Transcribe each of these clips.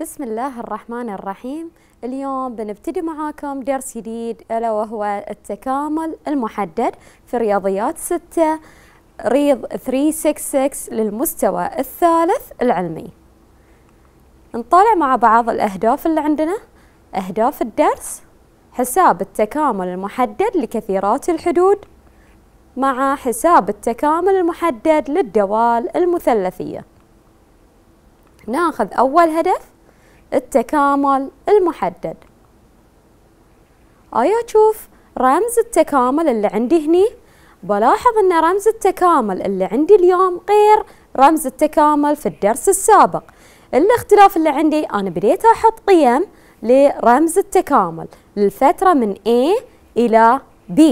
بسم الله الرحمن الرحيم اليوم بنبتدي معاكم درس جديد ألا وهو التكامل المحدد في رياضيات 6 ريض 366 للمستوى الثالث العلمي نطالع مع بعض الأهداف اللي عندنا أهداف الدرس حساب التكامل المحدد لكثيرات الحدود مع حساب التكامل المحدد للدوال المثلثيه ناخذ أول هدف التكامل المحدد ايا شوف رمز التكامل اللي عندي هني بلاحظ أن رمز التكامل اللي عندي اليوم غير رمز التكامل في الدرس السابق الاختلاف اللي عندي أنا بديت أحط قيم لرمز التكامل للفترة من A إلى B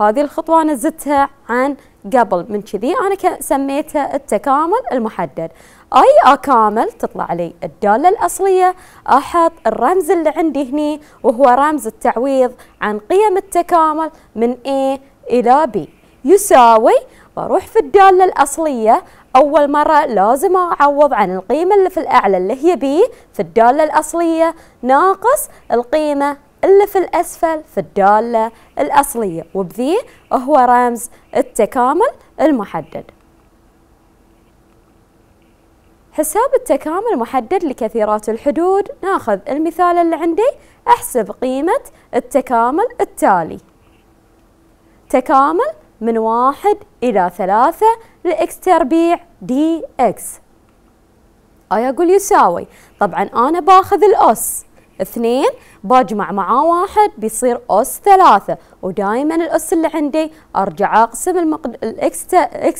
هذه الخطوة أنا زدتها عن قبل من كذي أنا سميتها التكامل المحدد اي اكامل تطلع لي الدالة الاصلية احط الرمز اللي عندي هني وهو رمز التعويض عن قيم التكامل من A الى B يساوي بروح في الدالة الأصلية أول مرة لازم أعوض عن القيمة اللي في الأعلى اللي هي بي في الدالة الأصلية ناقص القيمة اللي في الأسفل في الدالة الأصلية وبذي هو رمز التكامل المحدد حساب التكامل محدد لكثيرات الحدود ناخذ المثال اللي عندي أحسب قيمة التكامل التالي تكامل من واحد إلى ثلاثة لإكس تربيع دي إكس أي أقول يساوي طبعا أنا باخذ الأس اثنين بجمع معاه واحد بيصير أس ثلاثة ودائما الأس اللي عندي أرجع أقسم الإكس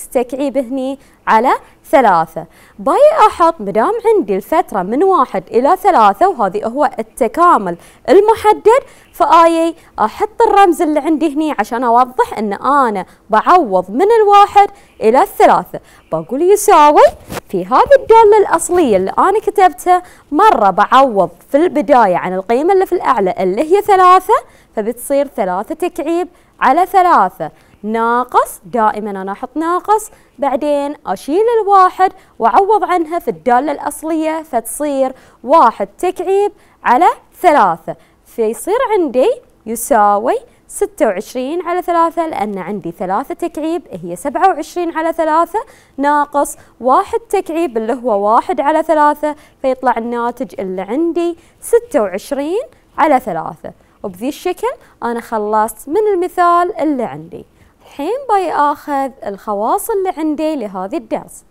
ت... تكعيب هني على ثلاثة باي أحط مدام عندي الفترة من واحد إلى ثلاثة وهذه هو التكامل المحدد فآي أحط الرمز اللي عندي هني عشان أوضح أن أنا بعوض من الواحد إلى الثلاثة بقول يساوي في هذه الدالة الأصلية اللي أنا كتبتها مرة بعوض في البداية عن القيمة اللي في الأعلى اللي هي ثلاثة فبتصير ثلاثة تكعيب على ثلاثة ناقص دائما أنا أحط ناقص بعدين أشيل الواحد وأعوض عنها في الدالة الأصلية فتصير واحد تكعيب على ثلاثة فيصير عندي يساوي 26 على 3 لأن عندي 3 تكعيب هي 27 على 3 ناقص 1 تكعيب اللي هو 1 على 3 فيطلع الناتج اللي عندي 26 على 3 وبذي الشكل أنا خلصت من المثال اللي عندي الحين باي آخذ الخواص اللي عندي لهذا الدرس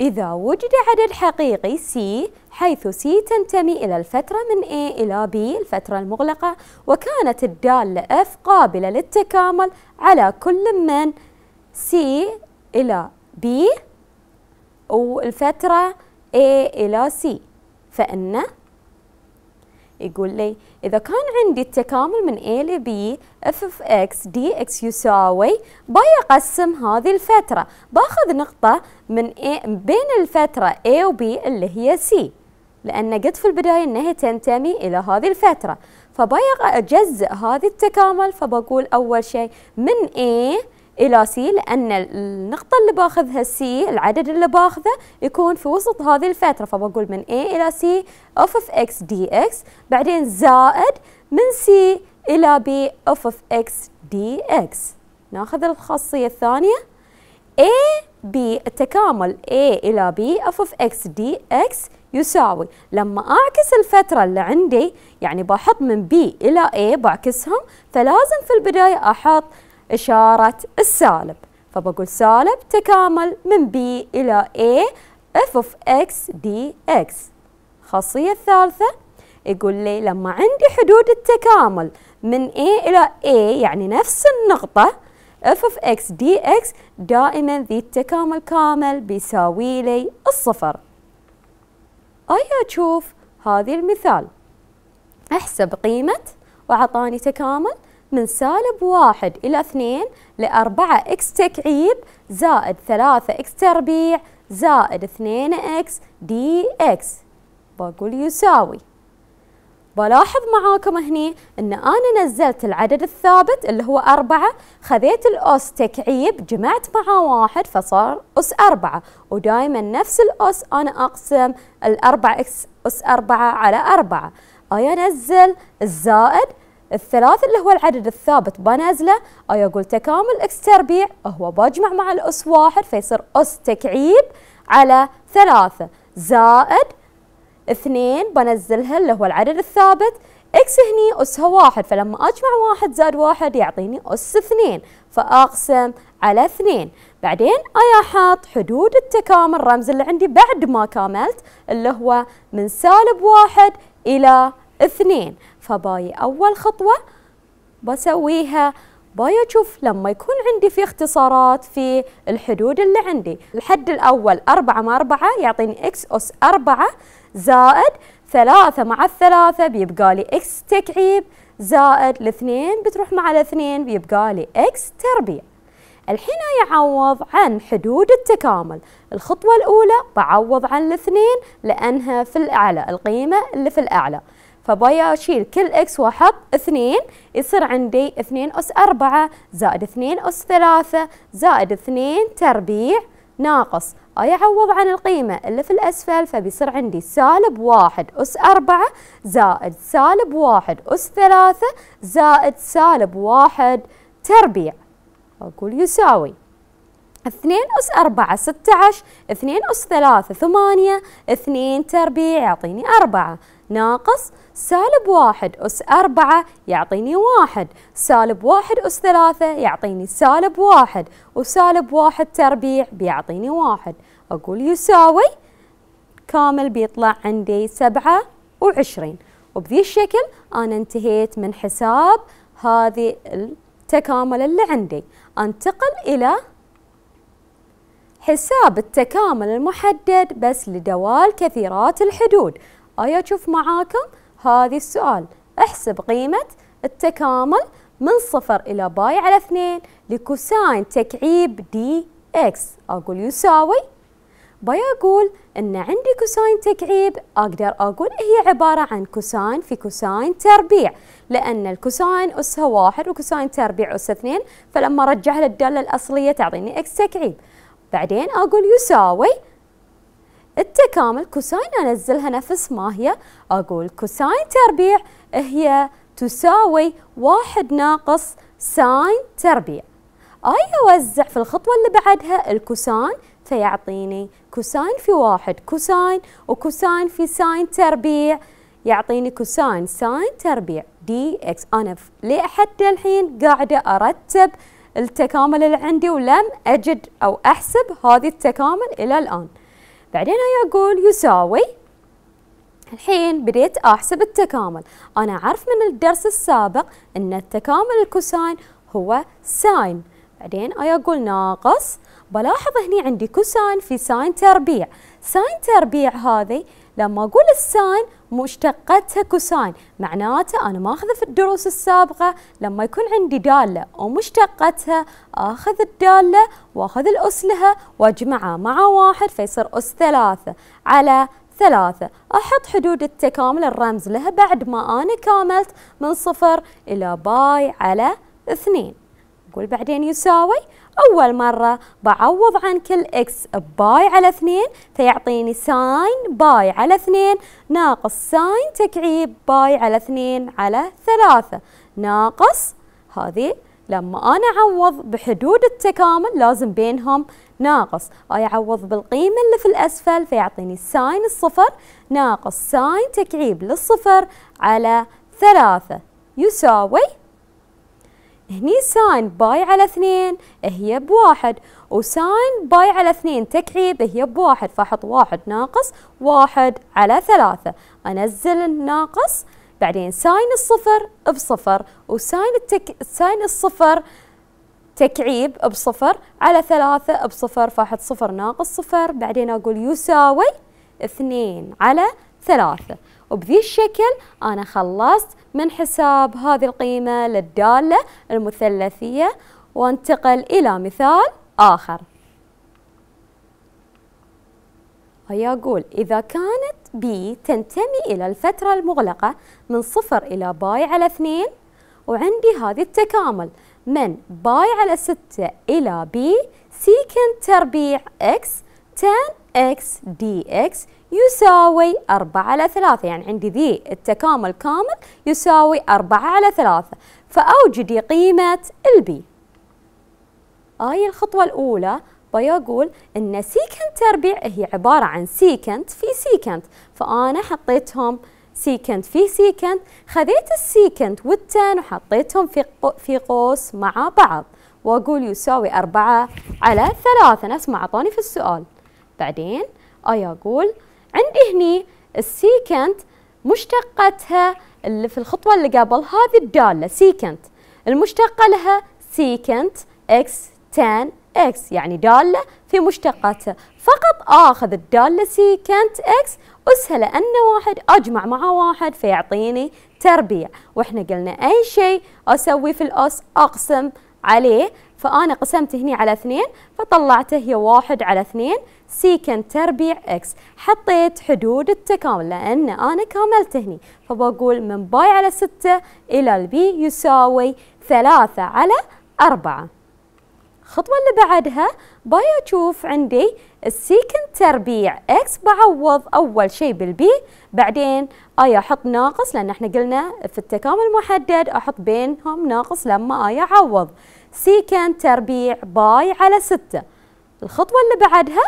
إذا وجد عدد حقيقي C حيث C تنتمي إلى الفترة من A إلى B الفترة المغلقة وكانت الدالة F قابلة للتكامل على كل من C إلى B والفترة A إلى C فإن يقول لي إذا كان عندي التكامل من A ل B F of X D X يساوي بيقسم هذه الفترة باخذ نقطة من A بين الفترة A و B اللي هي C لأن قلت في البداية أنها تنتمي إلى هذه الفترة فباي أجزء هذه التكامل فبقول أول شيء من A الى سي لان النقطة اللي باخذها سي العدد اللي باخذه يكون في وسط هذه الفترة فبقول من A الى سي اوف اوف اكس دي اكس بعدين زائد من سي الى B اوف اوف اكس دي اكس ناخذ الخاصية الثانية A B التكامل A الى B اوف اوف اكس دي اكس يساوي لما أعكس الفترة اللي عندي يعني بحط من B إلى A بعكسهم فلازم في البداية أحط إشارة السالب فبقول سالب تكامل من B إلى A f of x dx الخاصية الثالثة يقول لي لما عندي حدود التكامل من A إلى A يعني نفس النقطة f of x dx دائما ذي التكامل كامل بيساوي لي الصفر أي أشوف هذه المثال أحسب قيمة وعطاني تكامل من سالب واحد إلى اثنين لأربعة إكس تكعيب زائد ثلاثة إكس تربيع زائد اثنين إكس دي إكس بقول يساوي بلاحظ معاكم هني ان انا نزلت العدد الثابت اللي هو أربعة خذيت الأس تكعيب جمعت معاه واحد فصار أس أربعة ودائما نفس الأس انا اقسم الأربعة اكس أس أربعة على أربعة اي نزل الزائد الثلاث اللي هو العدد الثابت بنزله او آه، أقول تكامل إكس تربيع آه، هو بجمع مع الأس واحد فيصير أس تكعيب على ثلاثة زائد اثنين بنزلها اللي هو العدد الثابت اكس هني اسها واحد فلما اجمع واحد زائد واحد يعطيني اس اثنين فاقسم على اثنين بعدين ايا آه، حاط حدود التكامل رمز اللي عندي بعد ما كاملت اللي هو من سالب واحد الى اثنين فباي أول خطوة بسويها باي أشوف لما يكون عندي في اختصارات في الحدود اللي عندي الحد الأول أربعة مع أربعة يعطيني إكس أس أربعة زائد ثلاثة مع الثلاثة بيبقى لي إكس تكعيب زائد الاثنين بتروح مع الاثنين بيبقى لي إكس تربيع الحين يعوض عن حدود التكامل الخطوة الأولى بعوض عن الاثنين لأنها في الأعلى القيمة اللي في الأعلى فباي اشيل كل اكس واحط اثنين يصير عندي اثنين اس اربعة زائد اثنين اس ثلاثة زائد اثنين تربيع ناقص اي اعوض عن القيمة اللي في الاسفل فبيصير عندي سالب واحد اس اربعة زائد سالب واحد اس ثلاثة زائد سالب واحد تربيع اقول يساوي اثنين أس أربعة ستة عشر اثنين أس ثلاثة ثمانية اثنين تربيع يعطيني أربعة ناقص سالب واحد أس أربعة يعطيني واحد سالب واحد أس ثلاثة يعطيني سالب واحد وسالب واحد تربيع بيعطيني واحد أقول يساوي كامل بيطلع عندي سبعة وعشرين وبذي الشكل أنا انتهيت من حساب هذه التكامل اللي عندي أنتقل إلى حساب التكامل المحدد بس لدوال كثيرات الحدود أيا أشوف معاكم هذه السؤال احسب قيمة التكامل من صفر إلى باي على اثنين لكوساين تكعيب دي إكس أقول يساوي باي أقول إن عندي كوساين تكعيب أقدر أقول هي عبارة عن كوساين في كوساين تربيع لأن الكوساين أسها واحد وكوساين تربيع أسها اثنين فلما أرجعها للدالة الأصلية تعطيني إكس تكعيب بعدين أقول يساوي التكامل كوساين أنزلها نفس ما هي أقول كوساين تربيع هي تساوي واحد ناقص ساين تربيع أي أوزع في الخطوة اللي بعدها الكوساين فيعطيني كوساين في واحد كوساين وكوساين في ساين تربيع يعطيني كوساين ساين تربيع دي اكس أنا ليه حتى الحين قاعدة أرتب التكامل اللي عندي ولم أجد أو أحسب هذه التكامل إلى الآن بعدين هي أقول يساوي الحين بديت أحسب التكامل أنا عارف من الدرس السابق أن التكامل الكوساين هو ساين بعدين أي أقول ناقص بلاحظ هني عندي كوساين في ساين تربيع ساين تربيع هذه لما أقول الساين مشتقتها كوساين معناته أنا ما أخذ في الدروس السابقة لما يكون عندي دالة ومشتقتها أخذ الدالة وأخذ الأس لها وأجمعها مع واحد فيصير أس ثلاثة على ثلاثة أحط حدود التكامل الرمز لها بعد ما أنا كاملت من صفر إلى باي على اثنين قول بعدين يساوي أول مرة بعوض عن كل إكس باي على اثنين فيعطيني ساين باي على اثنين ناقص ساين تكعيب باي على اثنين على ثلاثة ناقص هذه لما أنا أعوض بحدود التكامل لازم بينهم ناقص أي أعوض بالقيمة اللي في الأسفل فيعطيني ساين الصفر ناقص ساين تكعيب للصفر على ثلاثة يساوي هني ساين باي على اثنين هي بواحد وساين باي على اثنين تكعيب هي بواحد فاحط واحد ناقص واحد على ثلاثة انزل الناقص بعدين ساين الصفر بصفر وساين التك... ساين الصفر تكعيب بصفر على ثلاثة بصفر فاحط صفر ناقص صفر بعدين أقول يساوي اثنين على ثلاثة وبذي الشكل أنا خلصت من حساب هذه القيمة للدالة المثلثية وانتقل إلى مثال آخر أقول إذا كانت بي تنتمي إلى الفترة المغلقة من صفر إلى باي على اثنين وعندي هذه التكامل من باي على ستة إلى بي سيكنت تربيع إكس تان إكس دي إكس يساوي 4 على 3 يعني عندي ذي التكامل كامل يساوي 4 على 3 فأوجدي قيمة البي آي الخطوة الأولى بيقول إن سيكنت تربيع هي عبارة عن سيكنت في سيكنت فأنا حطيتهم سيكنت في سيكنت خذيت السيكنت والتان وحطيتهم في في قوس مع بعض وأقول يساوي أربعة على ثلاثة نفس ما أعطوني في السؤال بعدين أي أقول عندي هني السيكنت مشتقتها اللي في الخطوة اللي قبل هذه الدالة سيكنت المشتقة لها سيكنت اكس تان اكس يعني دالة في مشتقاتها فقط آخذ الدالة سيكنت اكس أسهل أن واحد أجمع مع واحد فيعطيني تربيع وإحنا قلنا أي شيء أسوي في الأس أقسم عليه فأنا قسمت هني على اثنين فطلعته هي واحد على اثنين سيكنت تربيع اكس حطيت حدود التكامل لأن أنا كاملت هني فبقول من باي على ستة إلى البي يساوي ثلاثة على أربعة الخطوة اللي بعدها باي أشوف عندي السيكند تربيع إكس بعوض أول شيء بالبي بعدين آي أحط ناقص لأن احنا قلنا في التكامل محدد أحط بينهم ناقص لما آي أعوض سيكند تربيع باي على ستة الخطوة اللي بعدها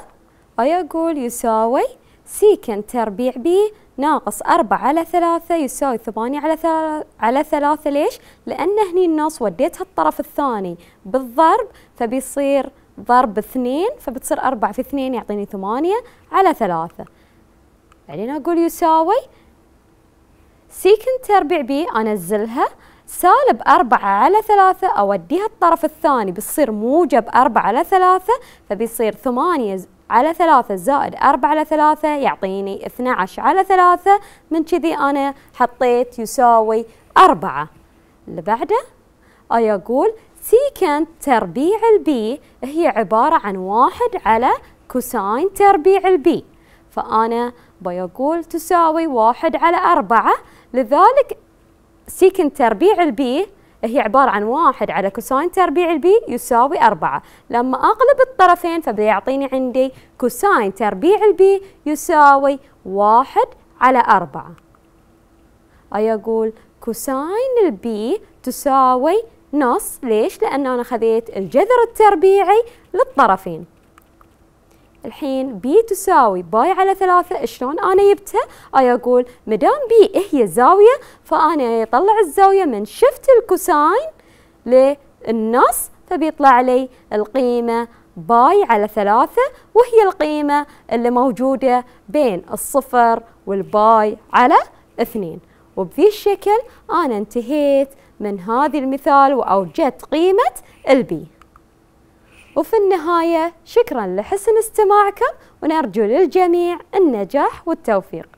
آي أقول يساوي سيكند تربيع بي ناقص أربعة على ثلاثة يساوي ثمانية على ثلاثة على ثلاثة ليش؟ لأن هني الناس وديتها الطرف الثاني بالضرب فبيصير ضرب اثنين فبتصير أربعة في اثنين يعطيني ثمانية على ثلاثة بعدين أقول يساوي سيكنت تربيع بي أنزلها سالب أربعة على ثلاثة أوديها الطرف الثاني بتصير موجب أربعة على ثلاثة فبيصير ثمانية على ثلاثة زائد أربعة على ثلاثة يعطيني 12 على ثلاثة من كذي أنا حطيت يساوي أربعة اللي بعده أي أقول سيكنت تربيع البي هي عبارة عن واحد على كوساين تربيع البي فأنا بيقول تساوي واحد على أربعة لذلك سيكنت تربيع البي هي عبارة عن واحد على كوساين تربيع البي يساوي أربعة لما أقلب الطرفين فبيعطيني عندي كوساين تربيع البي يساوي واحد على أربعة أي أقول كوساين البي تساوي نص ليش؟ لأن أنا خذيت الجذر التربيعي للطرفين الحين بي تساوي باي على ثلاثة شلون أنا جبتها أي أقول مدام بي هي زاوية فأنا أطلع الزاوية من شفت الكوساين للنص فبيطلع لي القيمة باي على ثلاثة وهي القيمة اللي موجودة بين الصفر والباي على اثنين وبذي الشكل أنا انتهيت من هذه المثال وأوجدت قيمة البي وفي النهاية شكرا لحسن استماعكم ونرجو للجميع النجاح والتوفيق